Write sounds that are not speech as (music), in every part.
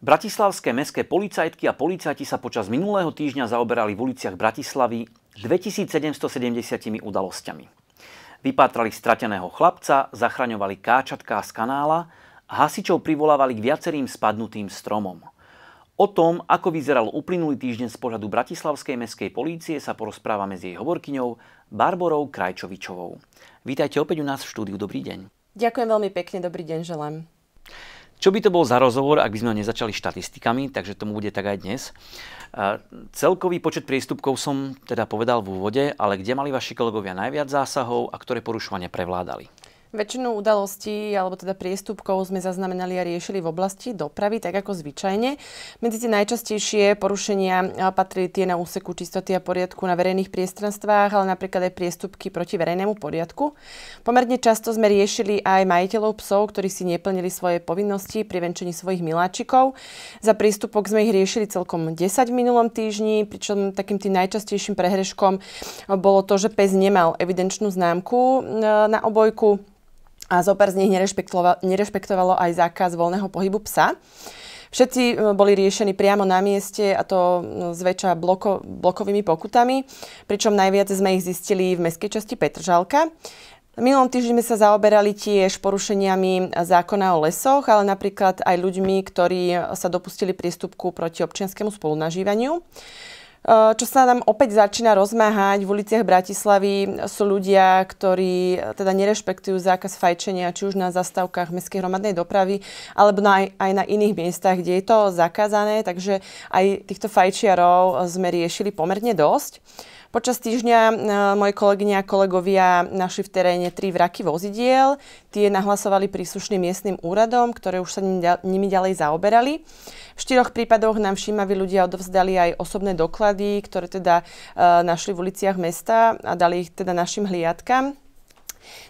Bratislavské mestské policajtky a policajti sa počas minulého týždňa zaoberali v uliciach Bratislavy 2770 udalosťami. Vypátrali strateného chlapca, zachraňovali káčatká z kanála a hasičov privolávali k viacerým spadnutým stromom. O tom, ako vyzeral uplynulý týždeň z pohľadu Bratislavskej mestskej polície, sa porozprávame s jej hovorkyňou Barborou Krajčovičovou. Vítajte opäť u nás v štúdiu. Dobrý deň. Ďakujem veľmi pekne, dobrý deň želám. Čo by to bol za rozhovor, ak by sme nezačali štatistikami, takže tomu bude tak aj dnes. Celkový počet priestupkov som teda povedal v úvode, ale kde mali vaši kolegovia najviac zásahov a ktoré porušovania prevládali? Väčšinu udalostí alebo teda priestupkov sme zaznamenali a riešili v oblasti dopravy, tak ako zvyčajne. Medzi tie najčastejšie porušenia patrili tie na úseku čistoty a poriadku na verejných priestranstvách, ale napríklad aj priestupky proti verejnému poriadku. Pomerne často sme riešili aj majiteľov psov, ktorí si neplnili svoje povinnosti pri venčení svojich miláčikov. Za prístupok sme ich riešili celkom 10 v minulom týždni, pričom takým tým najčastejším prehreškom bolo to, že pes nemal evidenčnú známku na obojku a zopár z nich nerešpektovalo, nerešpektovalo aj zákaz voľného pohybu psa. Všetci e, boli riešení priamo na mieste a to e, zväčša bloko, blokovými pokutami, pričom najviac sme ich zistili v mestskej časti Petržalka. Minulom týždni sme sa zaoberali tiež porušeniami zákona o lesoch, ale napríklad aj ľuďmi, ktorí sa dopustili prístupku proti občianskému spolunažívaniu. Eh, čo sa nám opäť začína rozmáhať v uliciach Bratislavy sú ľudia, ktorí eh, teda nerešpektujú zákaz fajčenia, či už na zastávkach mestskej hromadnej dopravy, alebo na, aj na iných miestach, kde je to zakázané. Takže aj týchto fajčiarov sme riešili pomerne dosť. Počas týždňa e, moje kolegyne a kolegovia našli v teréne tri vraky vozidiel. Tie nahlasovali príslušným miestnym úradom, ktoré už sa nimi ďalej zaoberali. V štyroch prípadoch nám všímaví ľudia odovzdali aj osobné doklady, ktoré teda e, našli v uliciach mesta a dali ich teda našim hliadkam.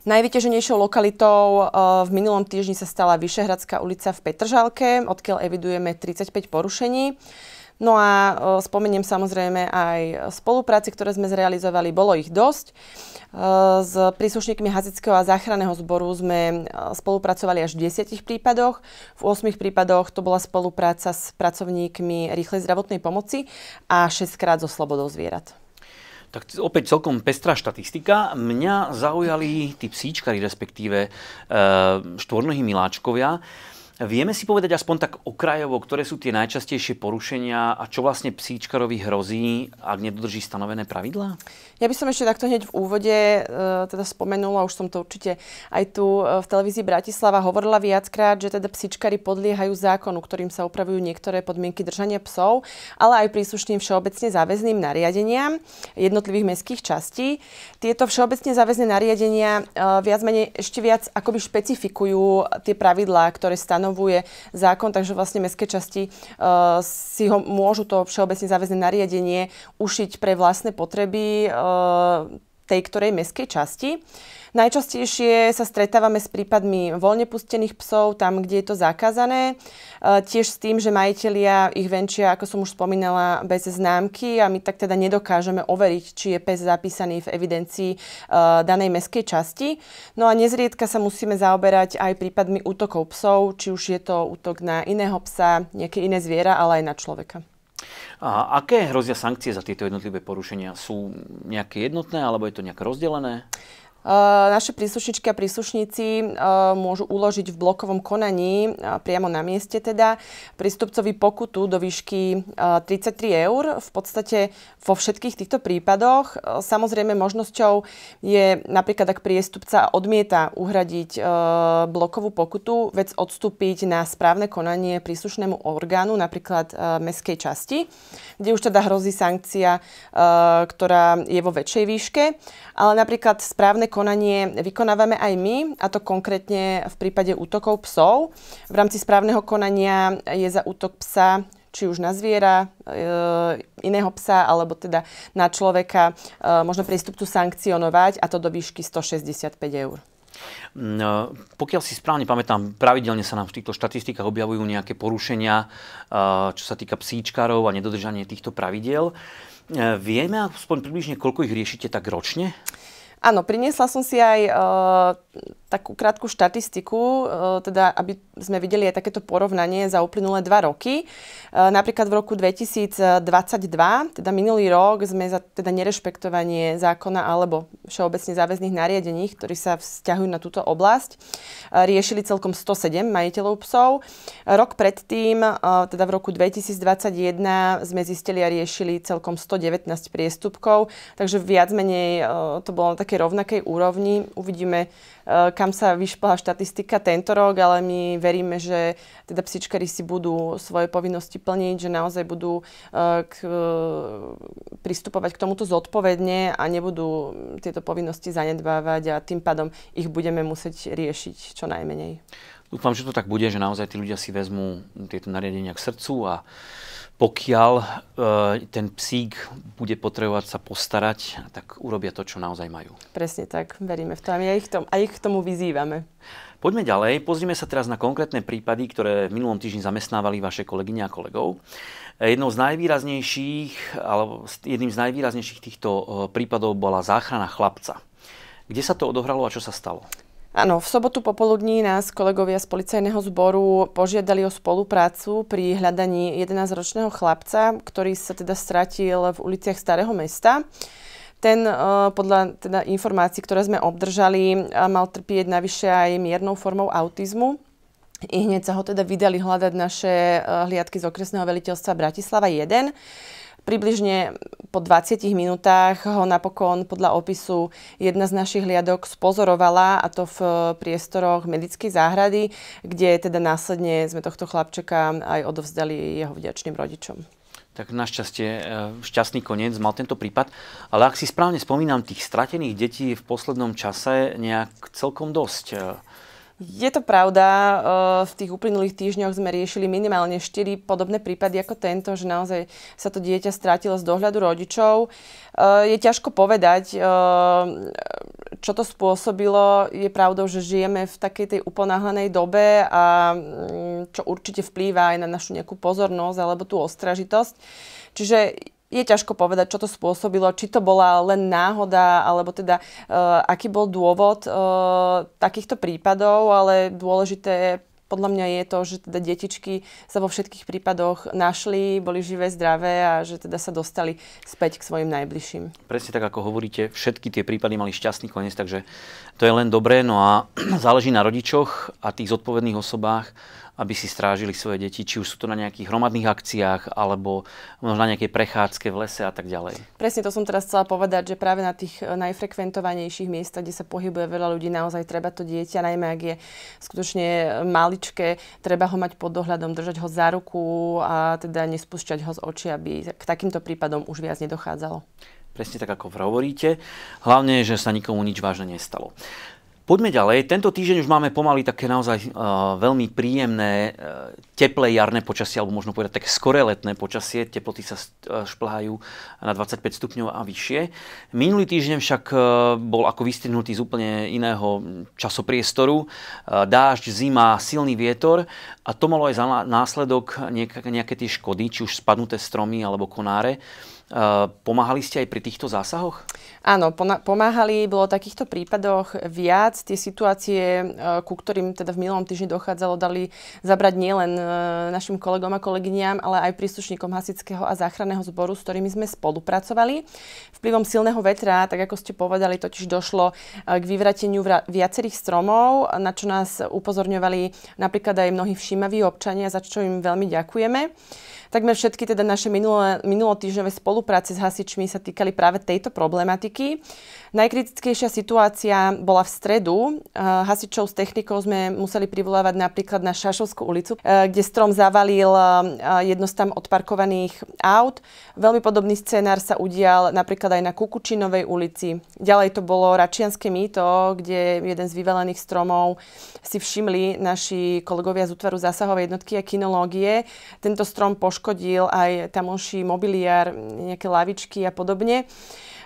Najvyťaženejšou lokalitou e, v minulom týždni sa stala Vyšehradská ulica v Petržalke, odkiaľ evidujeme 35 porušení. No a spomeniem samozrejme aj spolupráci, ktoré sme zrealizovali, bolo ich dosť. E, s príslušníkmi Hazického a záchranného zboru sme e, spolupracovali až v 10 prípadoch. V 8 prípadoch to bola spolupráca s pracovníkmi rýchlej zdravotnej pomoci a 6 krát so slobodou zvierat. Tak opäť celkom pestrá štatistika. Mňa zaujali tí psíčkari, respektíve e, štvornohy miláčkovia. Vieme si povedať aspoň tak okrajovo, ktoré sú tie najčastejšie porušenia a čo vlastne psíčkarovi hrozí, ak nedodrží stanovené pravidlá? Ja by som ešte takto hneď v úvode e, teda spomenula, už som to určite aj tu e, v televízii Bratislava hovorila viackrát, že teda psíčkari podliehajú zákonu, ktorým sa upravujú niektoré podmienky držania psov, ale aj príslušným všeobecne záväzným nariadeniam jednotlivých mestských častí. Tieto všeobecne záväzné nariadenia e, viac menej ešte viac akoby špecifikujú tie pravidlá, ktoré stanovujú obnovuje zákon, takže vlastne mestské časti uh, si ho môžu to všeobecne záväzne nariadenie ušiť pre vlastné potreby. Uh, tej ktorej meskej časti. Najčastejšie sa stretávame s prípadmi voľne pustených psov, tam, kde je to zakázané. E, tiež s tým, že majitelia ich venčia, ako som už spomínala, bez známky a my tak teda nedokážeme overiť, či je pes zapísaný v evidencii e, danej meskej časti. No a nezriedka sa musíme zaoberať aj prípadmi útokov psov, či už je to útok na iného psa, nejaké iné zviera, ale aj na človeka. A aké hrozia sankcie za tieto jednotlivé porušenia? Sú nejaké jednotné alebo je to nejak rozdelené? Naše príslušničky a príslušníci môžu uložiť v blokovom konaní, priamo na mieste teda, prístupcovi pokutu do výšky 33 eur. V podstate vo všetkých týchto prípadoch samozrejme možnosťou je napríklad, ak priestupca odmieta uhradiť blokovú pokutu, vec odstúpiť na správne konanie príslušnému orgánu, napríklad meskej časti, kde už teda hrozí sankcia, ktorá je vo väčšej výške. Ale napríklad správne konanie vykonávame aj my, a to konkrétne v prípade útokov psov. V rámci správneho konania je za útok psa či už na zviera, e, iného psa, alebo teda na človeka, e, možno prístupcu sankcionovať a to do výšky 165 eur. No, pokiaľ si správne pamätám, pravidelne sa nám v týchto štatistikách objavujú nejaké porušenia, e, čo sa týka psíčkarov a nedodržanie týchto pravidiel. Vieme aspoň približne, koľko ich riešite tak ročne? Áno, priniesla som si aj e, takú krátku štatistiku, e, teda aby sme videli aj takéto porovnanie za uplynulé dva roky. E, napríklad v roku 2022, teda minulý rok, sme za teda nerešpektovanie zákona alebo všeobecne záväzných nariadení, ktorí sa vzťahujú na túto oblasť, e, riešili celkom 107 majiteľov psov. Rok predtým, e, teda v roku 2021, sme zistili a riešili celkom 119 priestupkov, takže viac menej e, to bolo také nejakej rovnakej úrovni. Uvidíme, e, kam sa vyšplhá štatistika tento rok, ale my veríme, že teda psičkari si budú svoje povinnosti plniť, že naozaj budú e, k, e, pristupovať k tomuto zodpovedne a nebudú tieto povinnosti zanedbávať a tým pádom ich budeme musieť riešiť čo najmenej. Dúfam, že to tak bude, že naozaj tí ľudia si vezmú tieto nariadenia k srdcu a pokiaľ e, ten psík bude potrebovať sa postarať, tak urobia to, čo naozaj majú. Presne tak, veríme v to a my ich, tom, aj ich k tomu vyzývame. Poďme ďalej, pozrime sa teraz na konkrétne prípady, ktoré v minulom týždni zamestnávali vaše kolegyne a kolegov. Jednou z najvýraznejších, alebo jedným z najvýraznejších týchto e, prípadov bola záchrana chlapca. Kde sa to odohralo a čo sa stalo? Áno, v sobotu popoludní nás kolegovia z policajného zboru požiadali o spoluprácu pri hľadaní 11-ročného chlapca, ktorý sa teda stratil v uliciach Starého mesta. Ten e, podľa teda informácií, ktoré sme obdržali, e, mal trpieť navyše aj miernou formou autizmu. I hneď sa ho teda vydali hľadať naše e, hliadky z okresného veliteľstva Bratislava 1. Približne po 20 minútach ho napokon podľa opisu jedna z našich hliadok spozorovala a to v eh, priestoroch medickej záhrady, kde teda následne sme tohto chlapčeka aj odovzdali jeho vďačným rodičom tak našťastie eh, šťastný koniec mal tento prípad. Ale ak si správne spomínam, tých stratených detí v poslednom čase nejak celkom dosť. Eh. Je to pravda, eh, v tých uplynulých týždňoch sme riešili minimálne 4 podobné prípady ako tento, že naozaj sa to dieťa strátilo z dohľadu rodičov. Eh, je ťažko povedať, eh, čo to spôsobilo. Je pravdou, že žijeme v takej tej uponáhlenej dobe a mm, čo určite vplýva aj na našu nejakú pozornosť alebo tú ostražitosť. Čiže je ťažko povedať, čo to spôsobilo, či to bola len náhoda, alebo teda uh, aký bol dôvod uh, takýchto prípadov, ale dôležité podľa mňa je to, že teda detičky sa vo všetkých prípadoch našli, boli živé, zdravé a že teda sa dostali späť k svojim najbližším. Presne tak, ako hovoríte, všetky tie prípady mali šťastný koniec, takže to je len dobré. No a (clears throat) záleží na rodičoch a tých zodpovedných osobách, aby si strážili svoje deti, či už sú to na nejakých hromadných akciách, alebo možno na nejakej prechádzke v lese a tak ďalej. Presne to som teraz chcela povedať, že práve na tých najfrekventovanejších miestach, kde sa pohybuje veľa ľudí, naozaj treba to dieťa, najmä ak je skutočne maličké, treba ho mať pod dohľadom, držať ho za ruku a teda nespúšťať ho z očí, aby k takýmto prípadom už viac nedochádzalo. Presne tak, ako hovoríte. Hlavne, že sa nikomu nič vážne nestalo. Poďme ďalej. Tento týždeň už máme pomaly také naozaj uh, veľmi príjemné, uh, teplé jarné počasie, alebo možno povedať také skoré letné počasie. Teploty sa eh, šplhajú na 25 stupňov a vyššie. Minulý týždeň však uh, bol ako vystrihnutý z úplne iného časopriestoru. Uh, dážď, zima, silný vietor a to malo aj za následok niek- nejaké tie škody, či už spadnuté stromy alebo konáre. Uh, pomáhali ste aj pri týchto zásahoch? Áno, pomáhali, bolo v takýchto prípadoch viac. Tie situácie, e, ku ktorým teda v minulom týždni dochádzalo, dali zabrať nielen e, našim kolegom a kolegyňam, ale aj príslušníkom hasického a záchranného zboru, s ktorými sme spolupracovali. Vplyvom silného vetra, tak ako ste povedali, totiž došlo e, k vyvrateniu viacerých stromov, na čo nás upozorňovali napríklad aj mnohí všímaví občania, za čo im veľmi ďakujeme. Takmer všetky teda naše minulotýždňové spolupráce s hasičmi sa týkali práve tejto problematiky logistiky. Najkritickejšia situácia bola v stredu. Eh, hasičov s technikou sme museli privolávať napríklad na Šašovskú ulicu, eh, kde strom zavalil eh, jedno z tam odparkovaných aut. Veľmi podobný scenár sa udial napríklad aj na Kukučinovej ulici. Ďalej to bolo Račianské mýto, kde jeden z vyvelených stromov si všimli naši kolegovia z útvaru zásahovej jednotky a kinológie. Tento strom poškodil aj tamonší mobiliár, nejaké lavičky a podobne.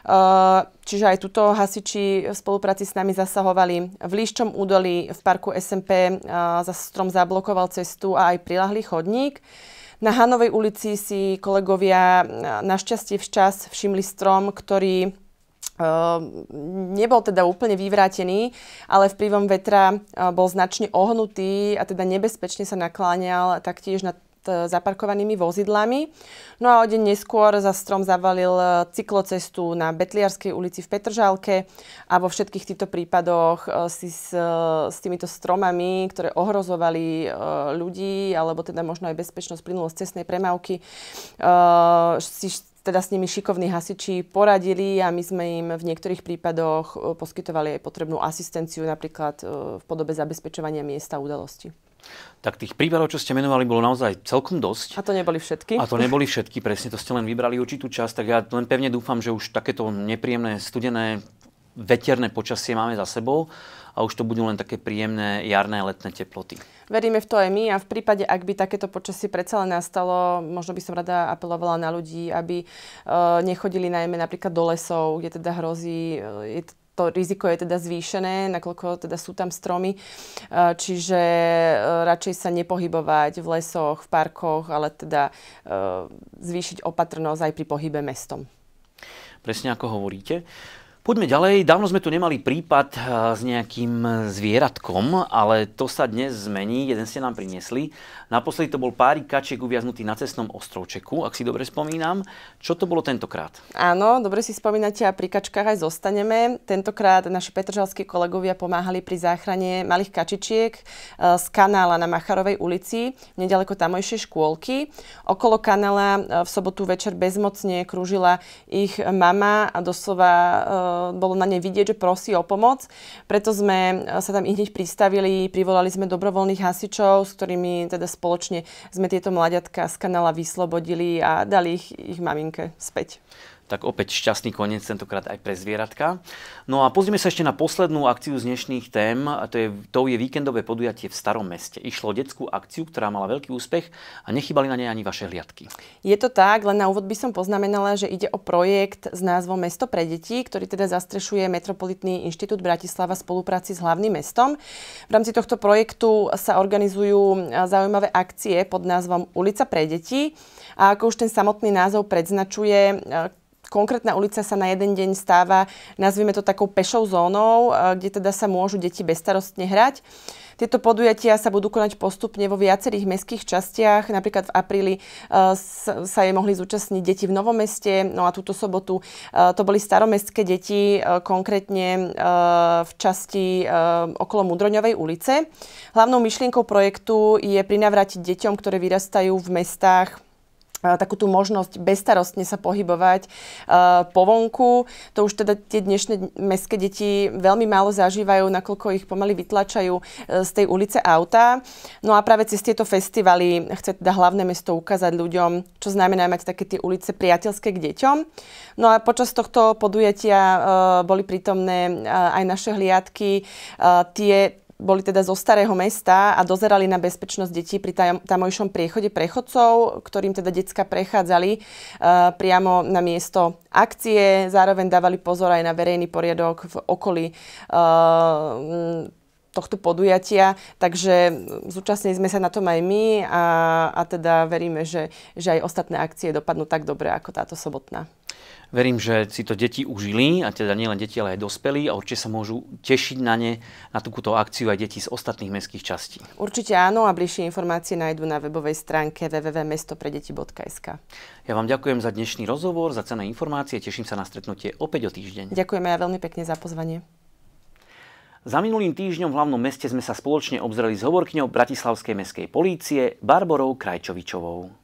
Eh, čiže aj tuto hasiči v spolupráci s nami zasahovali v Líščom údolí v parku SMP eh, za strom zablokoval cestu a aj prilahlý chodník. Na Hanovej ulici si kolegovia eh, našťastie včas všimli strom, ktorý nebol teda úplne vyvrátený, ale vplyvom vetra bol značne ohnutý a teda nebezpečne sa nakláňal taktiež na E, zaparkovanými vozidlami. No a o deň neskôr za strom zavalil e, cyklocestu na Betliarskej ulici v Petržalke a vo všetkých týchto prípadoch e, si s, s týmito stromami, ktoré ohrozovali ľudí, alebo teda možno aj bezpečnosť plynulo z cestnej premávky, si teda s nimi šikovní hasiči poradili a my sme im v niektorých prípadoch poskytovali aj potrebnú asistenciu, napríklad v podobe zabezpečovania miesta udalosti tak tých prípadov, čo ste menovali, bolo naozaj celkom dosť. A to neboli všetky? A to neboli všetky, presne, to ste len vybrali určitú časť, tak ja len pevne dúfam, že už takéto nepríjemné, studené, veterné počasie máme za sebou a už to budú len také príjemné jarné letné teploty. Veríme v to aj my a v prípade, ak by takéto počasie predsa len nastalo, možno by som rada apelovala na ľudí, aby eh, nechodili najmä napríklad do lesov, kde teda hrozí, eh, je to riziko je teda zvýšené, nakoľko teda sú tam stromy, e, čiže e, radšej sa nepohybovať v lesoch, v parkoch, ale teda e, zvýšiť opatrnosť aj pri pohybe mestom. Presne ako hovoríte. Poďme ďalej. Dávno sme tu nemali prípad eh, s nejakým zvieratkom, ale to sa dnes zmení. Jeden ste nám priniesli. Naposledy to bol pár kačiek uviaznutý na cestnom ostrovčeku, ak si dobre spomínam. Čo to bolo tentokrát? Áno, dobre si spomínate a pri kačkách aj zostaneme. Tentokrát naši petržalskí kolegovia pomáhali pri záchrane malých kačičiek eh, z kanála na Macharovej ulici, nedaleko tamojšej škôlky. Okolo kanála eh, v sobotu večer bezmocne krúžila ich mama a doslova bolo na nej vidieť, že prosí o pomoc. Preto sme e, sa tam hneď pristavili, privolali sme dobrovoľných hasičov, s ktorými teda spoločne sme tieto mladiatka z kanála vyslobodili a dali ich ich maminke späť tak opäť šťastný koniec, tentokrát aj pre zvieratka. No a pozrieme sa ešte na poslednú akciu z dnešných tém, a to je, to je víkendové podujatie v Starom meste. Išlo o detskú akciu, ktorá mala veľký úspech a nechybali na nej ani vaše hliadky. Je to tak, len na úvod by som poznamenala, že ide o projekt s názvom Mesto pre deti, ktorý teda zastrešuje Metropolitný inštitút Bratislava v spolupráci s hlavným mestom. V rámci tohto projektu sa organizujú zaujímavé akcie pod názvom Ulica pre deti a ako už ten samotný názov predznačuje, konkrétna ulica sa na jeden deň stáva, nazvime to takou pešou zónou, e, kde teda sa môžu deti bezstarostne hrať. Tieto podujatia sa budú konať postupne vo viacerých mestských častiach. Napríklad v apríli e, sa je mohli zúčastniť deti v Novom meste, no a túto sobotu e, to boli staromestské deti, konkrétne v časti okolo Mudroňovej ulice. Hlavnou myšlienkou projektu je prinavrátiť deťom, ktoré vyrastajú v mestách takú tú možnosť bezstarostne sa pohybovať e, po vonku. To už teda tie dnešné mestské deti veľmi málo zažívajú, nakoľko ich pomaly vytlačajú e, z tej ulice auta. No a práve cez tieto festivaly chce teda hlavné mesto ukázať ľuďom, čo znamená mať také tie ulice priateľské k deťom. No a počas tohto podujatia e, boli prítomné aj naše hliadky. Tie boli teda zo starého mesta a dozerali na bezpečnosť detí pri tam, tamojšom priechode prechodcov, ktorým teda decka prechádzali eh, priamo na miesto akcie. Zároveň dávali pozor aj na verejný poriadok v okolí eh, mm, tohto podujatia, takže zúčastnili sme sa na tom aj my a, a teda veríme, že, že aj ostatné akcie dopadnú tak dobre ako táto sobotná. Verím, že si to deti užili, a teda nielen deti, ale aj dospelí a určite sa môžu tešiť na ne, na túto akciu aj deti z ostatných mestských častí. Určite áno a bližšie informácie nájdú na webovej stránke www.mestopredeti.sk. Ja vám ďakujem za dnešný rozhovor, za cené informácie, teším sa na stretnutie opäť o týždeň. Ďakujeme ja veľmi pekne za pozvanie. Za minulým týždňom v hlavnom meste sme sa spoločne obzreli s hovorkňou Bratislavskej mestskej polície Barborou Krajčovičovou.